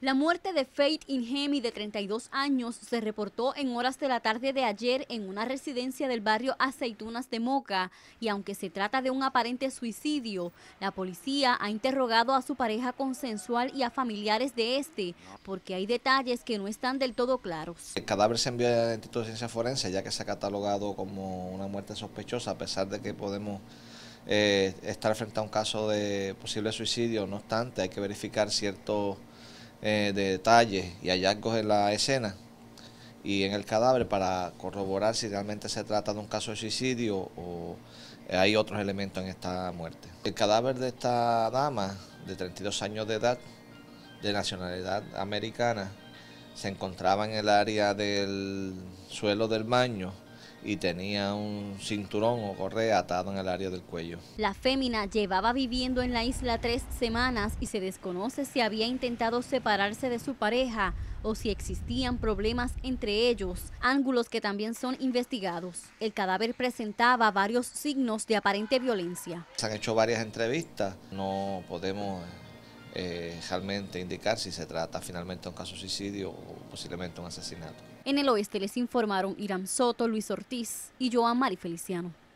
La muerte de Faith Ingemi, de 32 años, se reportó en horas de la tarde de ayer en una residencia del barrio Aceitunas de Moca, y aunque se trata de un aparente suicidio, la policía ha interrogado a su pareja consensual y a familiares de este, porque hay detalles que no están del todo claros. El cadáver se envió al Instituto de Ciencia Forense, ya que se ha catalogado como una muerte sospechosa, a pesar de que podemos eh, estar frente a un caso de posible suicidio, no obstante, hay que verificar ciertos eh, de detalles y hallazgos en la escena y en el cadáver para corroborar si realmente se trata de un caso de suicidio o eh, hay otros elementos en esta muerte. El cadáver de esta dama de 32 años de edad, de nacionalidad americana, se encontraba en el área del suelo del maño y tenía un cinturón o correa atado en el área del cuello. La fémina llevaba viviendo en la isla tres semanas y se desconoce si había intentado separarse de su pareja o si existían problemas entre ellos, ángulos que también son investigados. El cadáver presentaba varios signos de aparente violencia. Se han hecho varias entrevistas, no podemos eh, realmente indicar si se trata finalmente de un caso de suicidio o posiblemente un asesinato. En el oeste les informaron Irán Soto, Luis Ortiz y Joan Mari Feliciano.